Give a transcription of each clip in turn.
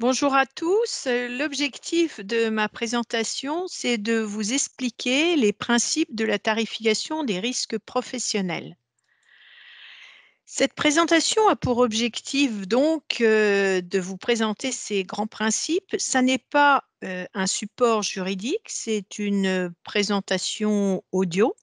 Bonjour à tous. Euh, l'objectif de ma présentation, c'est de vous expliquer les principes de la tarification des risques professionnels. Cette présentation a pour objectif donc euh, de vous présenter ces grands principes. Ça n'est pas euh, un support juridique, c'est une présentation audio.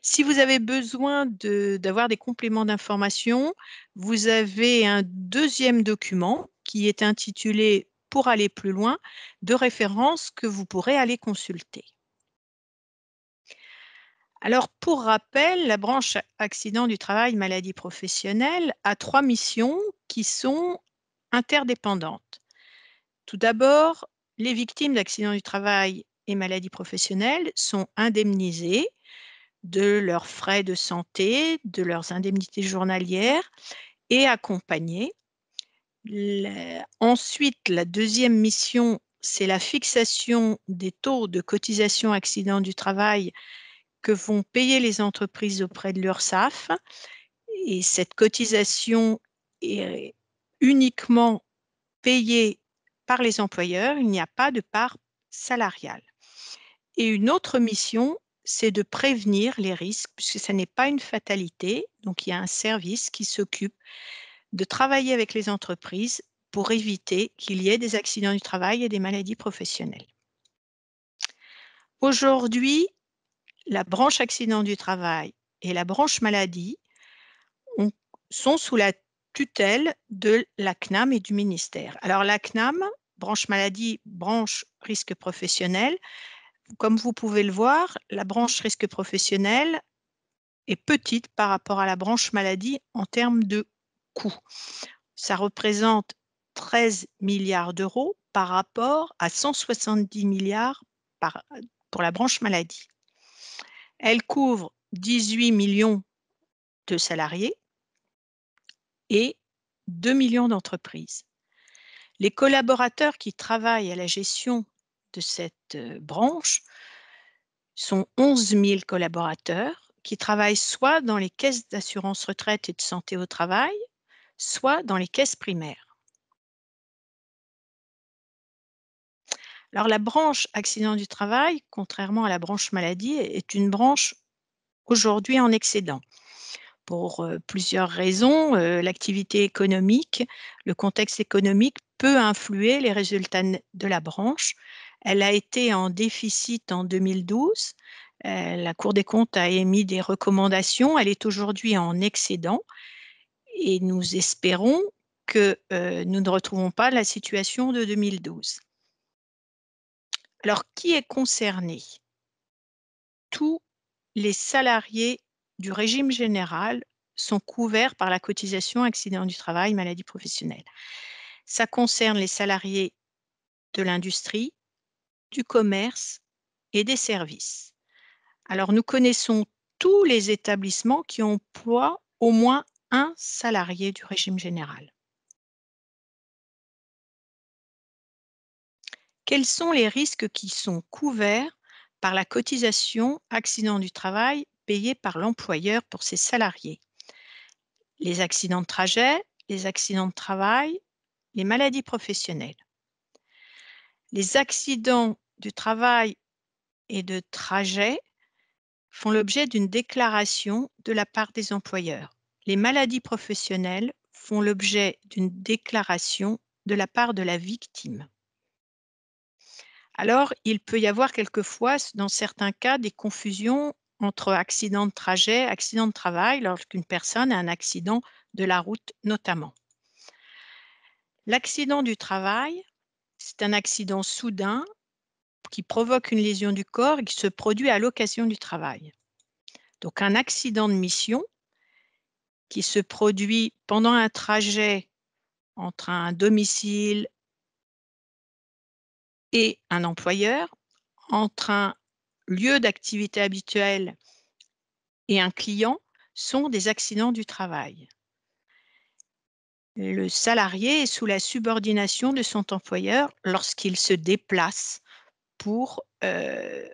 Si vous avez besoin d'avoir des compléments d'information, vous avez un deuxième document qui est intitulé Pour aller plus loin, de référence que vous pourrez aller consulter. Alors, pour rappel, la branche accident du travail, maladie professionnelle a trois missions qui sont interdépendantes. Tout d'abord, les victimes d'accidents du travail et maladies professionnelles sont indemnisées de leurs frais de santé, de leurs indemnités journalières et accompagnées ensuite, la deuxième mission, c'est la fixation des taux de cotisation accident du travail que vont payer les entreprises auprès de l'URSSAF. Et cette cotisation est uniquement payée par les employeurs, il n'y a pas de part salariale. Et une autre mission, c'est de prévenir les risques, puisque ce n'est pas une fatalité. Donc, il y a un service qui s'occupe de travailler avec les entreprises pour éviter qu'il y ait des accidents du travail et des maladies professionnelles. Aujourd'hui, la branche accident du travail et la branche maladie sont sous la tutelle de la CNAM et du ministère. Alors la CNAM, branche maladie, branche risque professionnel, comme vous pouvez le voir, la branche risque professionnel est petite par rapport à la branche maladie en termes de coût. Ça représente 13 milliards d'euros par rapport à 170 milliards pour la branche maladie. Elle couvre 18 millions de salariés et 2 millions d'entreprises. Les collaborateurs qui travaillent à la gestion de cette euh, branche sont 11 000 collaborateurs qui travaillent soit dans les caisses d'assurance retraite et de santé au travail, soit dans les caisses primaires. Alors la branche accident du travail, contrairement à la branche maladie, est une branche aujourd'hui en excédent. Pour euh, plusieurs raisons, euh, l'activité économique, le contexte économique peut influer les résultats de la branche. Elle a été en déficit en 2012. Euh, la Cour des comptes a émis des recommandations. Elle est aujourd'hui en excédent et nous espérons que euh, nous ne retrouvons pas la situation de 2012. Alors, qui est concerné Tous les salariés du régime général sont couverts par la cotisation accident du travail, maladie professionnelle. Ça concerne les salariés de l'industrie, du commerce et des services. Alors, nous connaissons tous les établissements qui emploient au moins un salarié du régime général. Quels sont les risques qui sont couverts par la cotisation accident du travail payée par l'employeur pour ses salariés Les accidents de trajet, les accidents de travail, les maladies professionnelles. Les accidents du travail et de trajet font l'objet d'une déclaration de la part des employeurs les maladies professionnelles font l'objet d'une déclaration de la part de la victime. Alors, il peut y avoir quelquefois, dans certains cas, des confusions entre accident de trajet, accident de travail, lorsqu'une personne a un accident de la route notamment. L'accident du travail, c'est un accident soudain qui provoque une lésion du corps et qui se produit à l'occasion du travail. Donc un accident de mission, qui se produit pendant un trajet entre un domicile et un employeur, entre un lieu d'activité habituel et un client sont des accidents du travail. Le salarié est sous la subordination de son employeur lorsqu'il se déplace pour euh,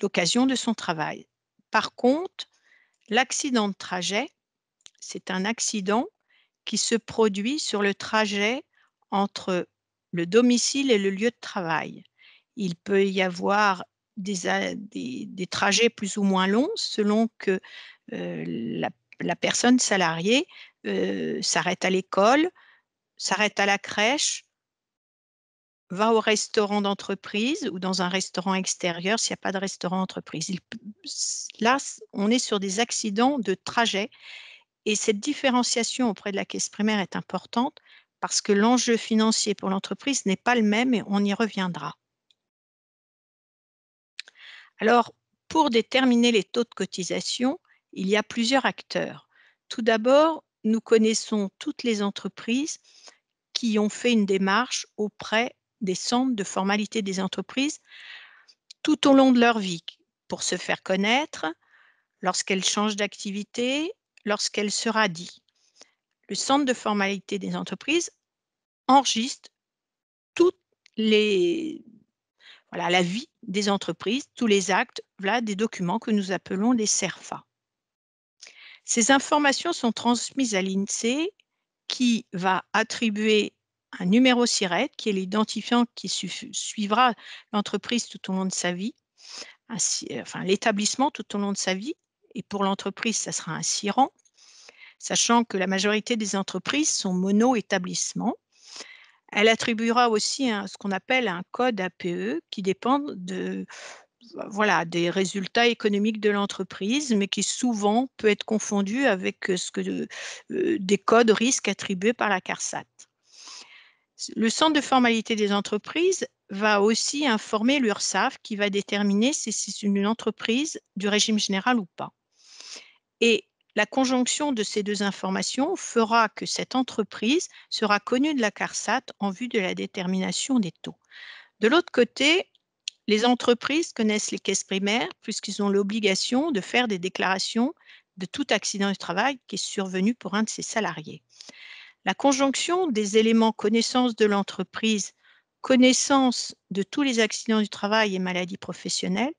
l'occasion de son travail. Par contre, l'accident de trajet c'est un accident qui se produit sur le trajet entre le domicile et le lieu de travail. Il peut y avoir des, trajets plus ou moins longs selon que euh, la, personne salariée euh, s'arrête à l'école, s'arrête à la crèche, va au restaurant d'entreprise ou dans un restaurant extérieur s'il n'y a pas de restaurant d'entreprise. Là, on est sur des accidents de trajet et cette différenciation auprès de la caisse primaire est importante parce que l'enjeu financier pour l'entreprise n'est pas le même et on y reviendra. Alors, pour déterminer les taux de cotisation, il y a plusieurs acteurs. Tout d'abord, nous connaissons toutes les entreprises qui ont fait une démarche auprès des centres de formalité des entreprises tout au long de leur vie pour se faire connaître, lorsqu'elles changent d'activité, lorsqu'elle sera dite, Le centre de formalité des entreprises enregistre toutes les la vie des entreprises, tous les actes, des documents que nous appelons les SERFA. Ces informations sont transmises à l'INSEE qui va attribuer un numéro SIRET, e qui est l'identifiant qui suivra l'entreprise tout au long de sa vie, enfin l'établissement tout au long de sa vie, et pour l'entreprise, ça sera un CIRAN, sachant que la majorité des entreprises sont mono-établissements. Elle attribuera aussi ce qu'on appelle un code APE qui dépend de, voilà, des résultats économiques de l'entreprise, mais qui souvent peut être confondu avec euh, euh, des codes risques attribués par la CARSAT. Le centre de formalité des entreprises va aussi informer l'URSSAF qui va déterminer si c'est une entreprise du régime général ou pas. Et la conjonction de ces deux informations fera que cette entreprise sera connue de la CARSAT en vue de la détermination des taux. De l'autre côté, les entreprises connaissent les caisses primaires puisqu'ils ont l'obligation de faire des déclarations de tout accident du travail qui est survenu pour un de ses salariés. La conjonction des éléments connaissance de l'entreprise, connaissance de tous les accidents du travail et maladies professionnelles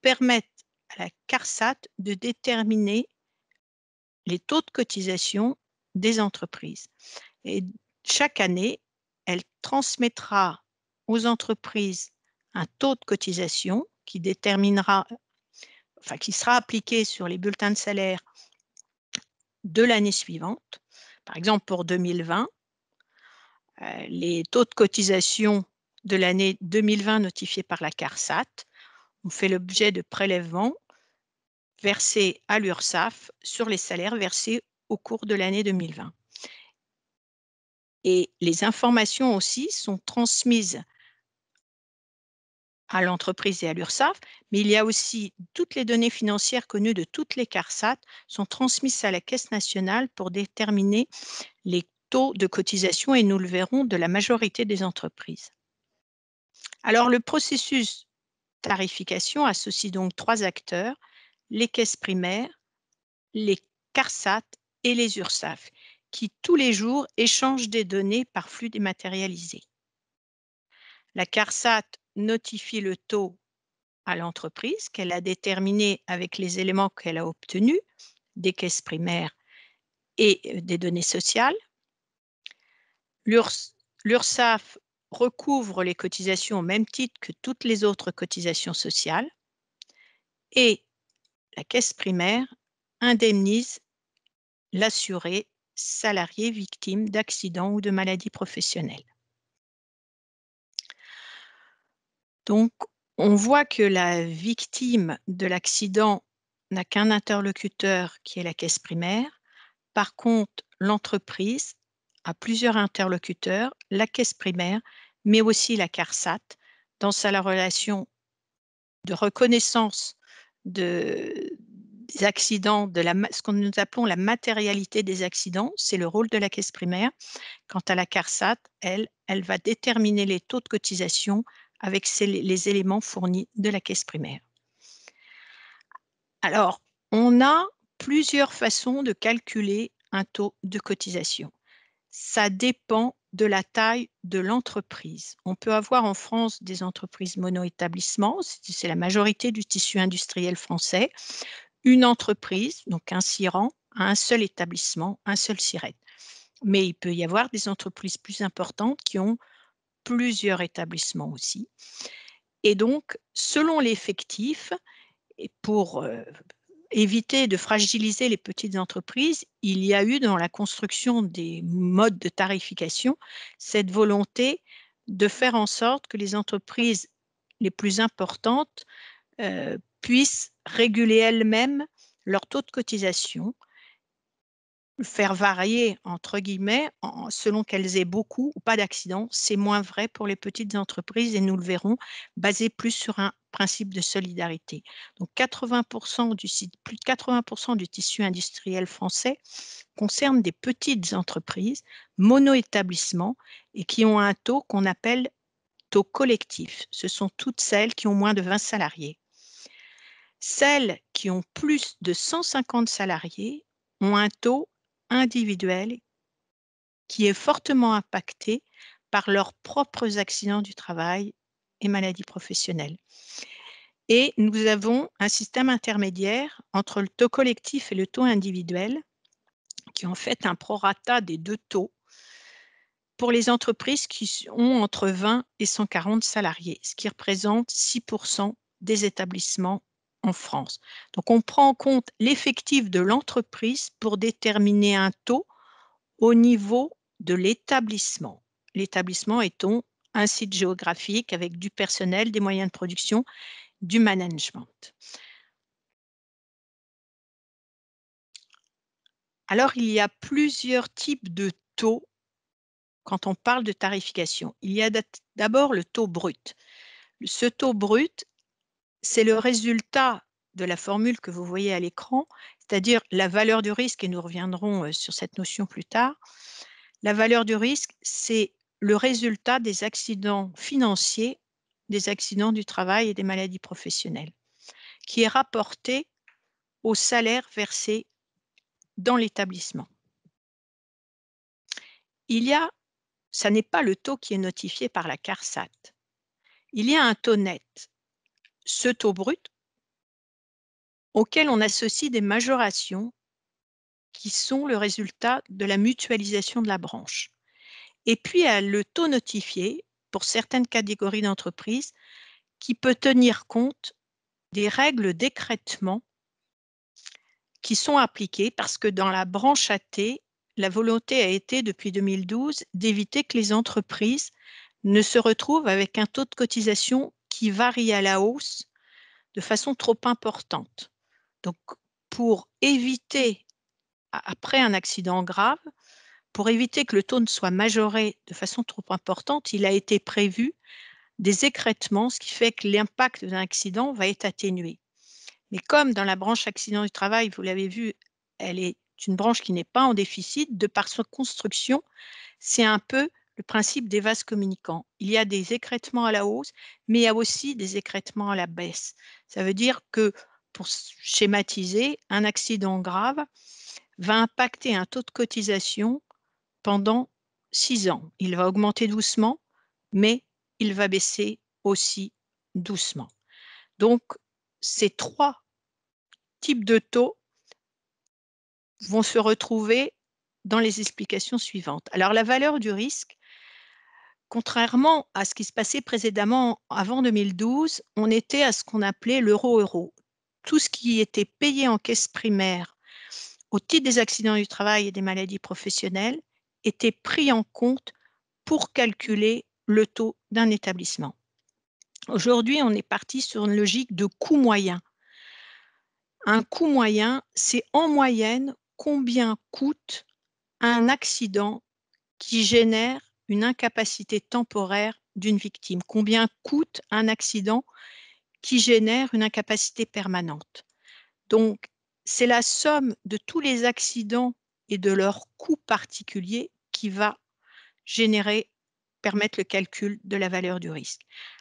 permettent à la CARSAT de déterminer les taux de cotisation des entreprises. Et chaque année, elle transmettra aux entreprises un taux de cotisation qui déterminera, enfin qui sera appliqué sur les bulletins de salaire de l'année suivante. Par exemple, pour 2020, euh, les taux de cotisation de l'année 2020 notifiés par la CARSAT ont fait l'objet de prélèvements versés à l'URSSAF sur les salaires versés au cours de l'année 2020. Et les informations aussi sont transmises à l'entreprise et à l'URSAF. mais il y a aussi toutes les données financières connues de toutes les CARSAT sont transmises à la Caisse nationale pour déterminer les taux de cotisation et nous le verrons de la majorité des entreprises. Alors le processus tarification associe donc trois acteurs, les caisses primaires, les CARSAT et les URSAF, qui tous les jours échangent des données par flux dématérialisé. La CARSAT notifie le taux à l'entreprise qu'elle a déterminé avec les éléments qu'elle a obtenus des caisses primaires et euh, des données sociales. L'URSAF recouvre les cotisations au même titre que toutes les autres cotisations sociales et la caisse primaire indemnise l'assuré salarié victime d'accident ou de maladie professionnelle. Donc, on voit que la victime de l'accident n'a qu'un interlocuteur qui est la caisse primaire. Par contre, l'entreprise a plusieurs interlocuteurs, la caisse primaire, mais aussi la CARSAT, dans sa relation de reconnaissance des accidents, de la, ce que nous appelons la matérialité des accidents, c'est le rôle de la caisse primaire. Quant à la CARSAT, elle, elle va déterminer les taux de cotisation avec les éléments fournis de la caisse primaire. Alors, on a plusieurs façons de calculer un taux de cotisation. Ça dépend de la taille de l'entreprise. On peut avoir en France des entreprises mono-établissements, c'est la majorité du tissu industriel français, une entreprise, donc un siren, un seul établissement, un seul sirène. Mais il peut y avoir des entreprises plus importantes qui ont plusieurs établissements aussi. Et donc, selon l'effectif, et pour euh, éviter de fragiliser les petites entreprises, il y a eu dans la construction des modes de tarification cette volonté de faire en sorte que les entreprises les plus importantes euh, puissent réguler elles-mêmes leur taux de cotisation, faire varier, entre guillemets, selon qu'elles aient beaucoup ou pas d'accidents. C'est moins vrai pour les petites entreprises et nous le verrons, basé plus sur un principe de solidarité. Donc plus de 80% du tissu industriel français concerne des petites entreprises, mono-établissements, et qui ont un taux qu'on appelle taux collectif. Ce sont toutes celles qui ont moins de 20 salariés. Celles qui ont plus de 150 salariés ont un taux individuel qui est fortement impacté par leurs propres accidents du travail et maladies professionnelles. Et nous avons un système intermédiaire entre le taux collectif et le taux individuel, qui est en fait un prorata des deux taux pour les entreprises qui ont entre 20 et 140 salariés, ce qui représente 6% des établissements en France. Donc on prend en compte l'effectif de l'entreprise pour déterminer un taux au niveau de l'établissement. L'établissement étant un site géographique avec du personnel, des moyens de production, du management. Alors, il y a plusieurs types de taux quand on parle de tarification. Il y a d'abord le taux brut. Ce taux brut, c'est le résultat de la formule que vous voyez à l'écran, c'est-à-dire la valeur du risque, et nous reviendrons euh, sur cette notion plus tard. La valeur du risque, c'est le résultat des accidents financiers, des accidents du travail et des maladies professionnelles, qui est rapporté au salaire versé dans l'établissement. Il y a, ça n'est pas le taux qui est notifié par la CARSAT. Il y a un taux net, ce taux brut, auquel on associe des majorations qui sont le résultat de la mutualisation de la branche et puis à le taux notifié pour certaines catégories d'entreprises qui peut tenir compte des règles d'écrètement qui sont appliquées parce que dans la branche AT, la volonté a été depuis 2012 d'éviter que les entreprises ne se retrouvent avec un taux de cotisation qui varie à la hausse de façon trop importante. Donc, pour éviter, après un accident grave, pour éviter que le taux ne soit majoré de façon trop importante, il a été prévu des écrètements, ce qui fait que l'impact d'un accident va être atténué. Mais comme dans la branche accident du travail, vous l'avez vu, elle est une branche qui n'est pas en déficit, de par sa construction, c'est un peu le principe des vases communicants. Il y a des écrètements à la hausse, mais il y a aussi des écrètements à la baisse. Ça veut dire que, pour schématiser, un accident grave va impacter un taux de cotisation pendant six ans. Il va augmenter doucement, mais il va baisser aussi doucement. Donc, ces trois types de taux vont se retrouver dans les explications suivantes. Alors, la valeur du risque, contrairement à ce qui se passait précédemment avant 2012, on était à ce qu'on appelait l'euro-euro. Tout ce qui était payé en caisse primaire au titre des accidents du travail et des maladies professionnelles était pris en compte pour calculer le taux d'un établissement. Aujourd'hui, on est parti sur une logique de coût moyen. Un coût moyen, c'est en moyenne combien coûte un accident qui génère une incapacité temporaire d'une victime Combien coûte un accident qui génère une incapacité permanente Donc, c'est la somme de tous les accidents et de leurs coûts particuliers qui va générer, permettre le calcul de la valeur du risque.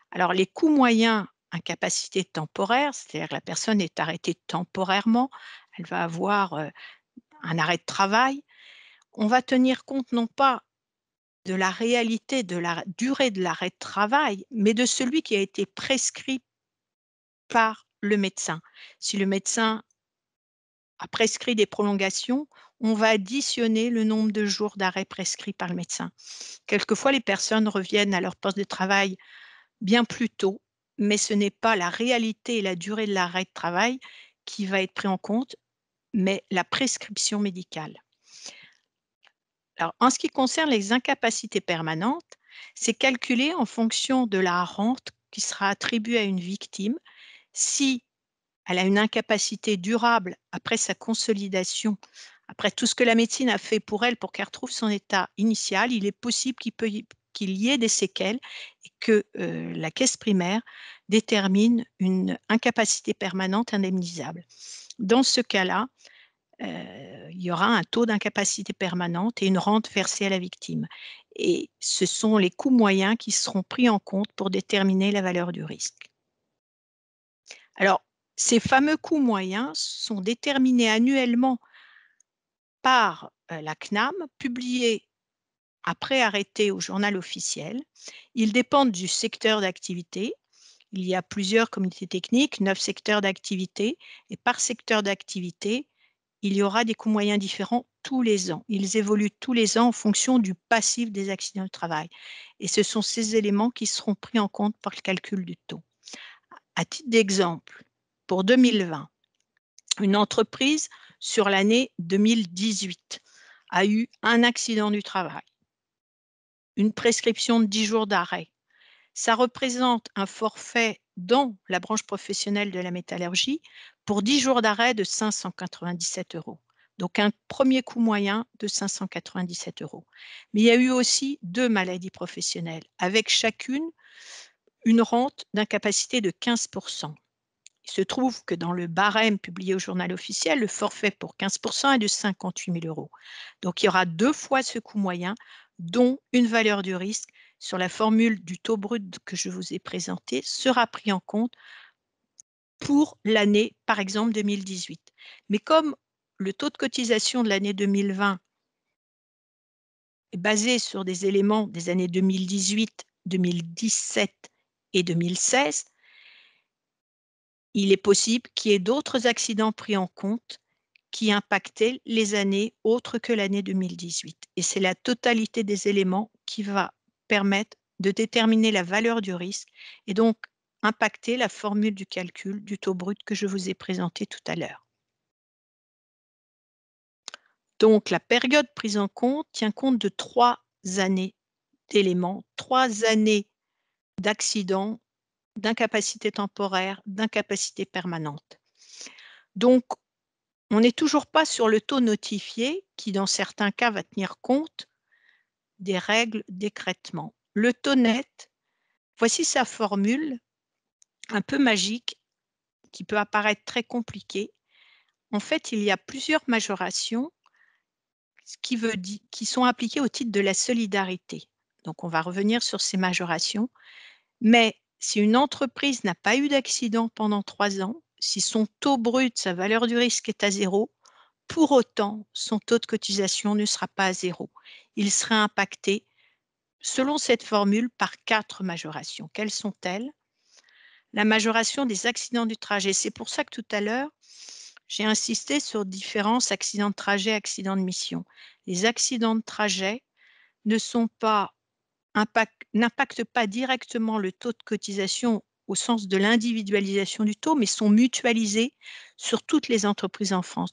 Alors les coûts moyens, incapacité temporaire, c'est-à-dire la personne est arrêtée temporairement, elle va avoir euh, un arrêt de travail. On va tenir compte non pas de la réalité de la durée de l'arrêt de travail, mais de celui qui a été prescrit par le médecin. Si le médecin a prescrit des prolongations, on va additionner le nombre de jours d'arrêt prescrit par le médecin. Quelquefois, les personnes reviennent à leur poste de travail bien plus tôt, mais ce n'est pas la réalité et la durée de l'arrêt de travail qui va être pris en compte, mais la prescription médicale. Alors, en ce qui concerne les incapacités permanentes, c'est calculé en fonction de la rente qui sera attribuée à une victime si elle a une incapacité durable après sa consolidation après tout ce que la médecine a fait pour elle pour qu'elle retrouve son état initial, il est possible qu'il y qu'il y ait des séquelles et que euh, la caisse primaire détermine une incapacité permanente indemnisable. Dans ce cas-là, euh, il y aura un taux d'incapacité permanente et une rente versée à la victime. Et ce sont les coûts moyens qui seront pris en compte pour déterminer la valeur du risque. Alors, ces fameux coûts moyens sont déterminés annuellement par la CNAM, publiés après arrêté au journal officiel. Ils dépendent du secteur d'activité. Il y a plusieurs communautés techniques, neuf secteurs d'activité, et par secteur d'activité, il y aura des coûts moyens différents tous les ans. Ils évoluent tous les ans en fonction du passif des accidents de travail. Et ce sont ces éléments qui seront pris en compte par le calcul du taux. À titre d'exemple, pour 2020, une entreprise sur l'année 2018 a eu un accident du travail, une prescription de 10 jours d'arrêt. Ça représente un forfait dans la branche professionnelle de la métallurgie pour 10 jours d'arrêt de 597 euros. Donc un premier coût moyen de 597 euros. Mais il y a eu aussi deux maladies professionnelles, avec chacune une rente d'incapacité de 15%. Il se trouve que dans le barème publié au journal officiel, le forfait pour 15% est de 58 000 euros. Donc il y aura deux fois ce coût moyen, dont une valeur du risque sur la formule du taux brut que je vous ai présenté sera pris en compte pour l'année, par exemple, 2018. Mais comme le taux de cotisation de l'année 2020 est basé sur des éléments des années 2018, 2017 et 2016, il est possible qu'il y ait d'autres accidents pris en compte qui impactaient les années autres que l'année 2018. Et c'est la totalité des éléments qui va permettre de déterminer la valeur du risque et donc impacter la formule du calcul du taux brut que je vous ai présenté tout à l'heure. Donc la période prise en compte tient compte de trois années d'éléments, trois années d'accidents d'incapacité temporaire, d'incapacité permanente. Donc, on n'est toujours pas sur le taux notifié qui, dans certains cas, va tenir compte des règles d'écrètement. Le taux net, voici sa formule un peu magique qui peut apparaître très compliquée. En fait, il y a plusieurs majorations qui, qui sont appliquées au titre de la solidarité. Donc, on va revenir sur ces majorations. Mais si une entreprise n'a pas eu d'accident pendant trois ans, si son taux brut, sa valeur du risque est à zéro, pour autant, son taux de cotisation ne sera pas à zéro. Il sera impacté, selon cette formule, par quatre majorations. Quelles sont-elles La majoration des accidents du trajet. C'est pour ça que tout à l'heure, j'ai insisté sur différence accident de trajet, accident de mission. Les accidents de trajet ne sont pas n'impactent pas directement le taux de cotisation au sens de l'individualisation du taux, mais sont mutualisés sur toutes les entreprises en France.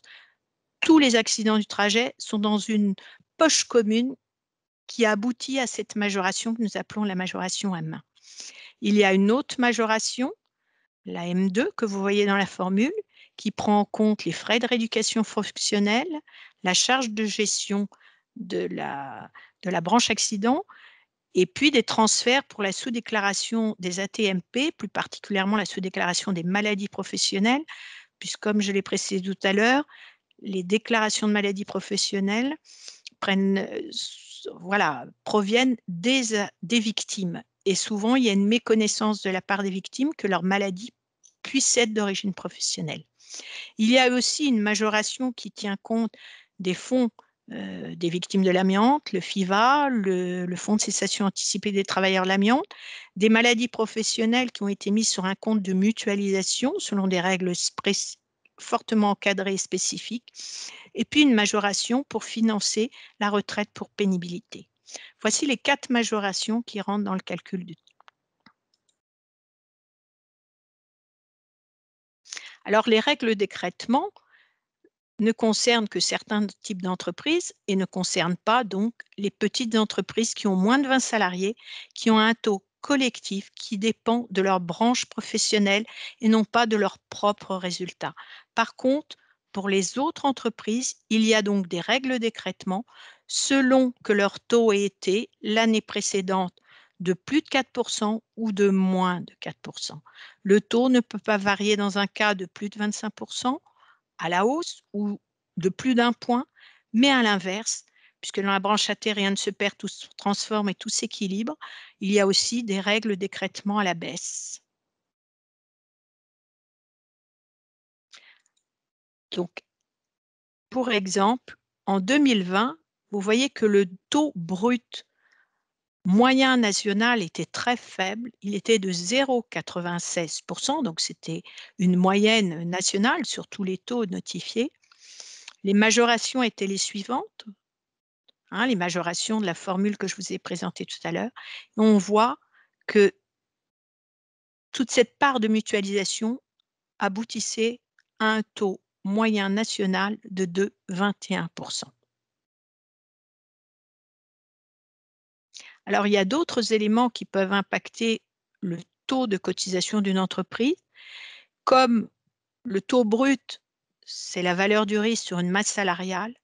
Tous les accidents du trajet sont dans une poche commune qui aboutit à cette majoration que nous appelons la majoration M1. Il y a une autre majoration, la M2, que vous voyez dans la formule, qui prend en compte les frais de rééducation fonctionnelle, la charge de gestion de la, de la branche accident, et puis des transferts pour la sous-déclaration des ATMP, plus particulièrement la sous-déclaration des maladies professionnelles, puisque comme je l'ai précisé tout à l'heure, les déclarations de maladies professionnelles euh, proviennent des, euh, des victimes. Et souvent, il y a une méconnaissance de la part des victimes que leur maladie puisse être d'origine professionnelle. Il y a aussi une majoration qui tient compte des fonds euh, des victimes de l'amiante, le FIVA, le, Fonds de cessation anticipée des travailleurs l'amiante, des maladies professionnelles qui ont été mises sur un compte de mutualisation selon des règles fortement encadrées et spécifiques, et puis une majoration pour financer la retraite pour pénibilité. Voici les quatre majorations qui rentrent dans le calcul du Alors les règles d'écrètement ne concerne que certains types d'entreprises et ne concerne pas donc les petites entreprises qui ont moins de 20 salariés, qui ont un taux collectif qui dépend de leur branche professionnelle et non pas de leurs propres résultats. Par contre, pour les autres entreprises, il y a donc des règles d'écrètement selon que leur taux ait été l'année précédente de plus de 4% ou de moins de 4%. Le taux ne peut pas varier dans un cas de plus de 25%, à la hausse ou de plus d'un point, mais à l'inverse, puisque dans la branche athée, rien ne se perd, tout se transforme et tout s'équilibre, il y a aussi des règles d'écrètement à la baisse. Donc, pour exemple, en 2020, vous voyez que le taux brut moyen national était très faible. Il était de 0,96%, donc c'était une moyenne nationale sur tous les taux notifiés. Les majorations étaient les suivantes, hein, les majorations de la formule que je vous ai présentée tout à l'heure. On voit que toute cette part de mutualisation aboutissait à un taux moyen national de 2,21%. Alors, il y a d'autres éléments qui peuvent impacter le taux de cotisation d'une entreprise, comme le taux brut, c'est la valeur du risque sur une masse salariale.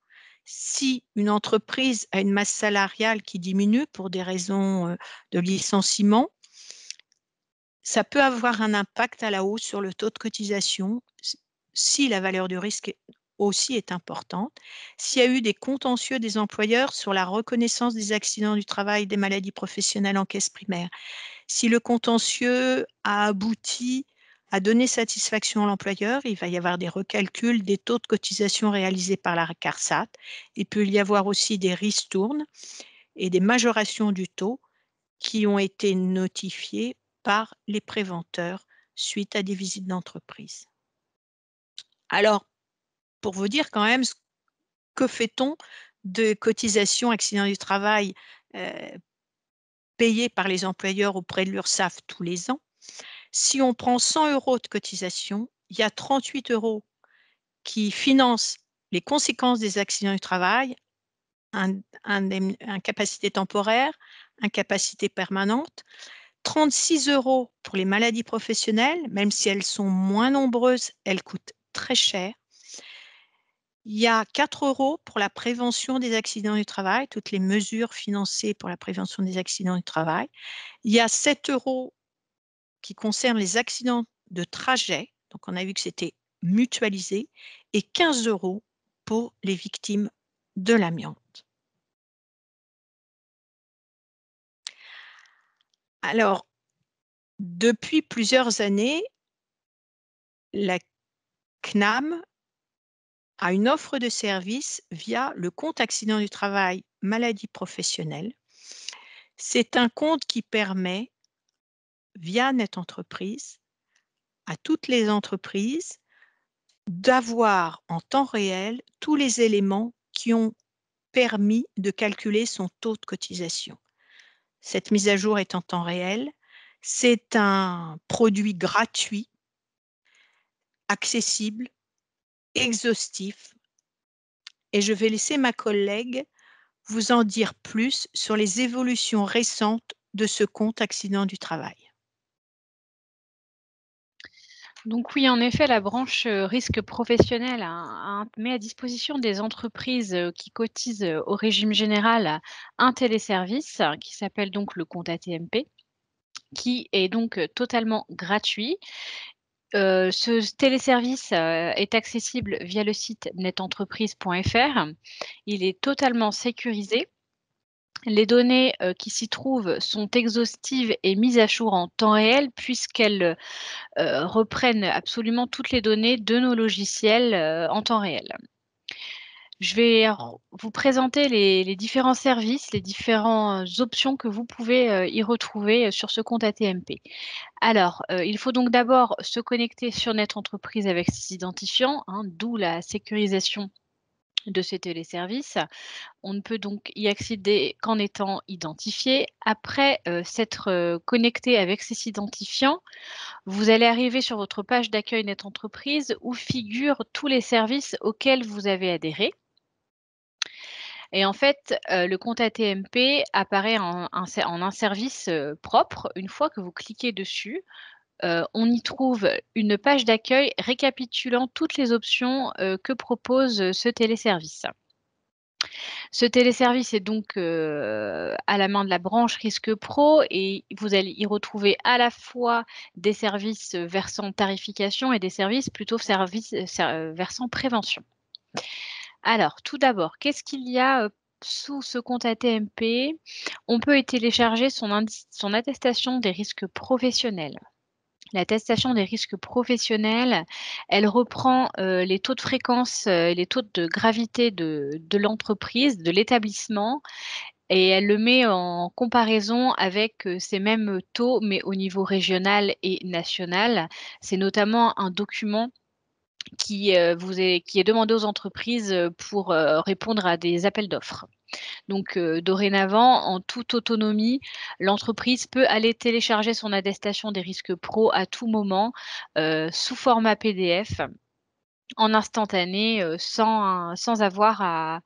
Si une entreprise a une masse salariale qui diminue pour des raisons euh, de licenciement, ça peut avoir un impact à la hausse sur le taux de cotisation si la valeur du risque aussi est importante. S'il y a eu des contentieux des employeurs sur la reconnaissance des accidents du travail, des maladies professionnelles en caisse primaire, si le contentieux a abouti à donner satisfaction à l'employeur, il va y avoir des recalculs des taux de cotisation réalisés par la CARSAT. Il peut y avoir aussi des ristournes et des majorations du taux qui ont été notifiées par les préventeurs suite à des visites d'entreprise. Alors, pour vous dire quand même que fait-on de cotisations accidents du travail euh, payées par les employeurs auprès de l'URSSAF tous les ans. Si on prend 100 euros de cotisation, il y a 38 euros qui financent les conséquences des accidents du travail, incapacité temporaire, incapacité permanente, 36 euros pour les maladies professionnelles, même si elles sont moins nombreuses, elles coûtent très cher, il y a 4 euros pour la prévention des accidents du travail, toutes les mesures financées pour la prévention des accidents du travail. Il y a 7 euros qui concernent les accidents de trajet, donc on a vu que c'était mutualisé, et 15 euros pour les victimes de l'amiante. Alors, depuis plusieurs années, la CNAM à une offre de service via le compte accident du travail maladie professionnelle. C'est un compte qui permet, via Net Entreprise, à toutes les entreprises d'avoir en temps réel tous les éléments qui ont permis de calculer son taux de cotisation. Cette mise à jour est en temps réel. C'est un produit gratuit, accessible exhaustif et je vais laisser ma collègue vous en dire plus sur les évolutions récentes de ce compte accident du travail. Donc oui, en effet, la branche euh, risque professionnel met à disposition des entreprises euh, qui cotisent euh, au régime général un téléservice qui s'appelle donc le compte ATMP qui est donc totalement gratuit euh, ce téléservice euh, est accessible via le site netentreprise.fr. Il est totalement sécurisé. Les données euh, qui s'y trouvent sont exhaustives et mises à jour en temps réel puisqu'elles reprennent absolument toutes les données de nos logiciels en temps réel. Je vais ah. vous présenter les, différents services, les différentes euh, options que vous pouvez euh, y retrouver euh, sur ce compte ATMP. Alors, il faut donc d'abord se connecter sur Net Entreprise avec ses identifiants, hein, d'où la sécurisation de ces téléservices. On ne peut donc y accéder qu'en étant identifié. Après s'être connecté avec ses identifiants, vous allez arriver sur votre page d'accueil Net Entreprise où figurent tous les services auxquels vous avez adhéré. Et en fait, euh, le compte ATMP apparaît en, un service euh, propre. Une fois que vous cliquez dessus, euh, on y trouve une page d'accueil récapitulant toutes les options que propose ce téléservice. Ce téléservice est donc à la main de la branche Risque Pro et vous allez y retrouver à la fois des services versant tarification et des services plutôt services versant prévention. Alors, tout d'abord, qu'est-ce qu'il y a sous ce compte ATMP On peut y télécharger son, attestation des risques professionnels. L'attestation des risques professionnels, elle reprend les taux de fréquence, et les taux de gravité de l'entreprise, de l'établissement, et elle le met en comparaison avec ces mêmes taux, mais au niveau régional et national. C'est notamment un document euh, qui, est, demandé aux entreprises euh, pour euh, répondre à des appels d'offres. Donc dorénavant, en toute autonomie, l'entreprise peut aller télécharger son attestation des risques pro à tout moment sous format PDF en instantané sans, avoir à,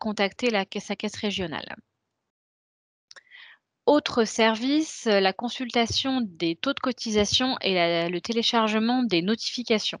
contacter la, sa caisse régionale. Autre service, la consultation des taux de cotisation et le téléchargement des notifications.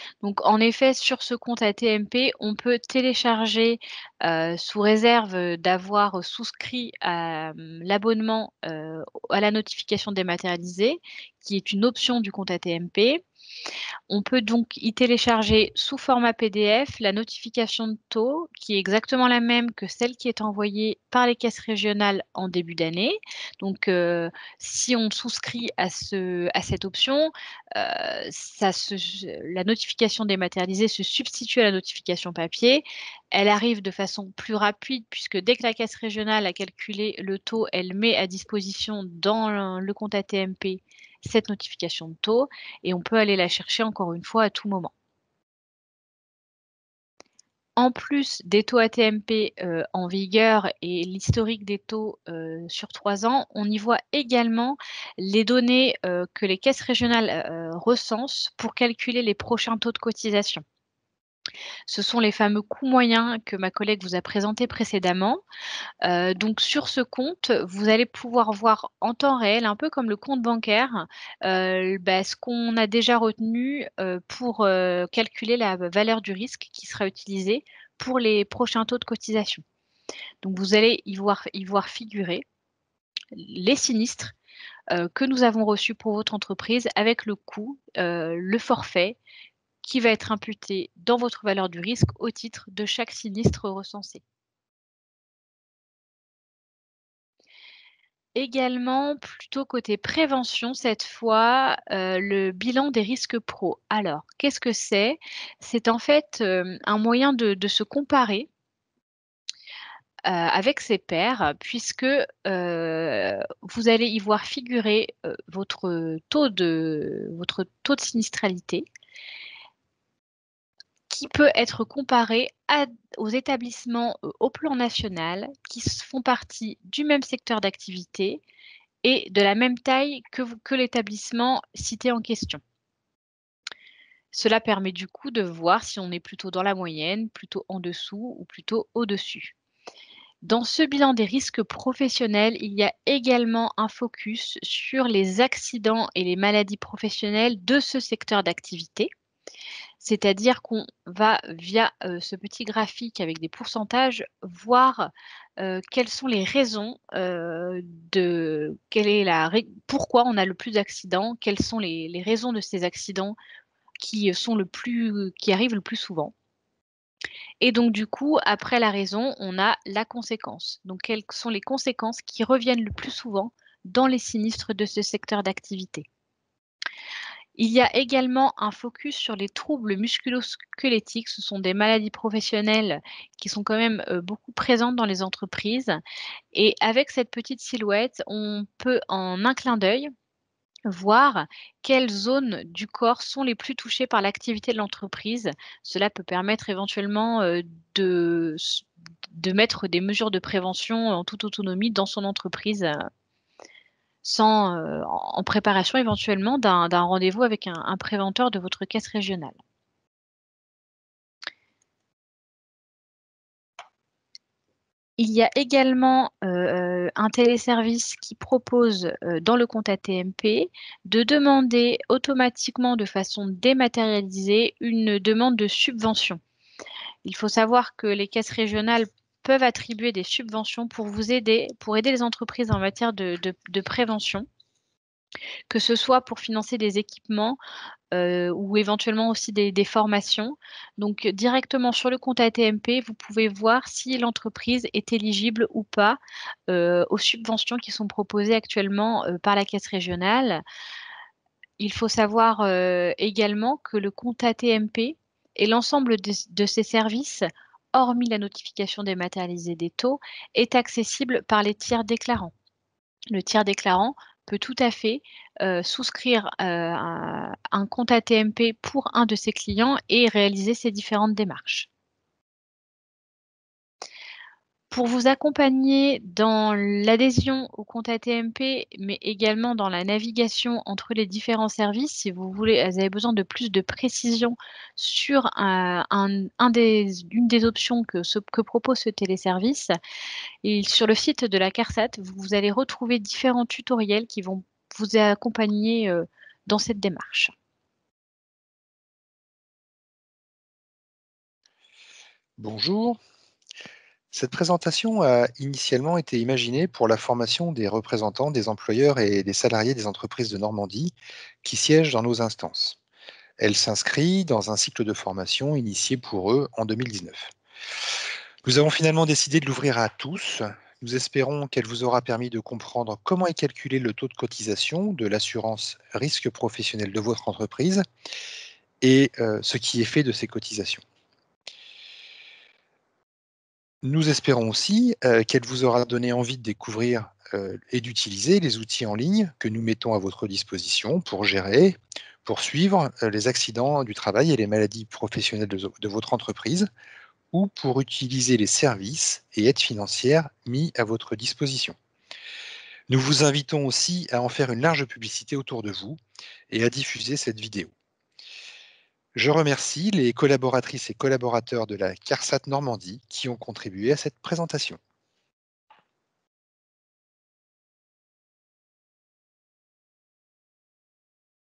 Donc en effet, sur ce compte ATMP, on peut télécharger, euh, sous réserve euh, d'avoir souscrit à euh, l'abonnement à la notification dématérialisée, qui est une option du compte ATMP. On peut donc y télécharger sous format PDF la notification de taux qui est exactement la même que celle qui est envoyée par les caisses régionales en début d'année. Donc si on souscrit à, ce, à cette option, ça se, la notification notification dématérialisée se substitue à la notification papier. Elle arrive de façon plus rapide puisque dès que la caisse régionale a calculé le taux, elle met à disposition dans le compte ATMP cette notification de taux et on peut aller la chercher encore une fois à tout moment en plus des taux ATMP euh, en vigueur et l'historique des taux euh, sur trois ans, on y voit également les données euh, que les caisses régionales recensent pour calculer les prochains taux de cotisation. Ce sont les fameux coûts moyens que ma collègue vous a présentés précédemment. Euh, donc sur ce compte, vous allez pouvoir voir en temps réel, un peu comme le compte bancaire, euh, bah, ce qu'on a déjà retenu euh, pour calculer la valeur du risque qui sera utilisée pour les prochains taux de cotisation. Donc vous allez y voir, y voir figurer les sinistres que nous avons reçus pour votre entreprise avec le coût, le forfait qui va être imputé dans votre valeur du risque au titre de chaque sinistre recensé. Également, plutôt côté prévention, cette fois, euh, le bilan des risques pro. Alors, qu'est-ce que c'est C'est en fait euh, un moyen de, se comparer euh, avec ses pairs, puisque vous allez y voir figurer votre, votre taux de sinistralité, qui peut être comparé aux établissements euh, au plan national qui font partie du même secteur d'activité et de la même taille que l'établissement cité en question. Cela permet du coup de voir si on est plutôt dans la moyenne, plutôt en dessous ou plutôt au-dessus. Dans ce bilan des risques professionnels, il y a également un focus sur les accidents et les maladies professionnelles de ce secteur d'activité. C'est-à-dire qu'on va, via euh, ce petit graphique avec des pourcentages, voir euh, quelles sont les raisons euh, de quelle est la, pourquoi on a le plus d'accidents, quelles sont les, les, raisons de ces accidents qui, sont le plus, qui arrivent le plus souvent. Et donc, du coup, après la raison, on a la conséquence. Donc, quelles sont les conséquences qui reviennent le plus souvent dans les sinistres de ce secteur d'activité il y a également un focus sur les troubles musculosquelettiques. Ce sont des maladies professionnelles qui sont quand même euh, beaucoup présentes dans les entreprises. Et avec cette petite silhouette, on peut en un clin d'œil voir quelles zones du corps sont les plus touchées par l'activité de l'entreprise. Cela peut permettre éventuellement euh, de, mettre des mesures de prévention en toute autonomie dans son entreprise euh sans, euh, en préparation éventuellement d'un rendez-vous avec un, préventeur de votre caisse régionale. Il y a également euh, euh, un téléservice qui propose dans le compte ATMP de demander automatiquement de façon dématérialisée une demande de subvention. Il faut savoir que les caisses régionales peuvent attribuer des subventions pour vous aider, pour aider les entreprises en matière de, prévention, que ce soit pour financer des équipements euh, ou éventuellement aussi des, formations. Donc directement sur le compte ATMP, vous pouvez voir si l'entreprise est éligible ou pas euh, aux subventions qui sont proposées actuellement euh, par la Caisse régionale. Il faut savoir également que le compte ATMP et l'ensemble de, de ses services hormis la notification dématérialisée des taux, est accessible par les tiers déclarants. Le tiers déclarant peut tout à fait euh, souscrire euh, un, un compte ATMP pour un de ses clients et réaliser ses différentes démarches pour vous accompagner dans l'adhésion au compte ATMP, mais également dans la navigation entre les différents services. Si vous voulez, avez besoin de plus de précision sur euh, une des options que, propose ce téléservice. Et sur le site de la CARSAT, vous, allez retrouver différents tutoriels qui vont vous accompagner euh, dans cette démarche. Bonjour, cette présentation a initialement été imaginée pour la formation des représentants des employeurs et des salariés des entreprises de Normandie qui siègent dans nos instances. Elle s'inscrit dans un cycle de formation initié pour eux en 2019. Nous avons finalement décidé de l'ouvrir à tous. Nous espérons qu'elle vous aura permis de comprendre comment est calculé le taux de cotisation de l'assurance risque professionnel de votre entreprise et euh, ce qui est fait de ces cotisations. Nous espérons aussi euh, qu'elle vous aura donné envie de découvrir euh, et d'utiliser les outils en ligne que nous mettons à votre disposition pour gérer, poursuivre suivre euh, les accidents du travail et les maladies professionnelles de, votre entreprise ou pour utiliser les services et aides financières mis à votre disposition. Nous vous invitons aussi à en faire une large publicité autour de vous et à diffuser cette vidéo. Je remercie les collaboratrices et collaborateurs de la CARSAT Normandie qui ont contribué à cette présentation.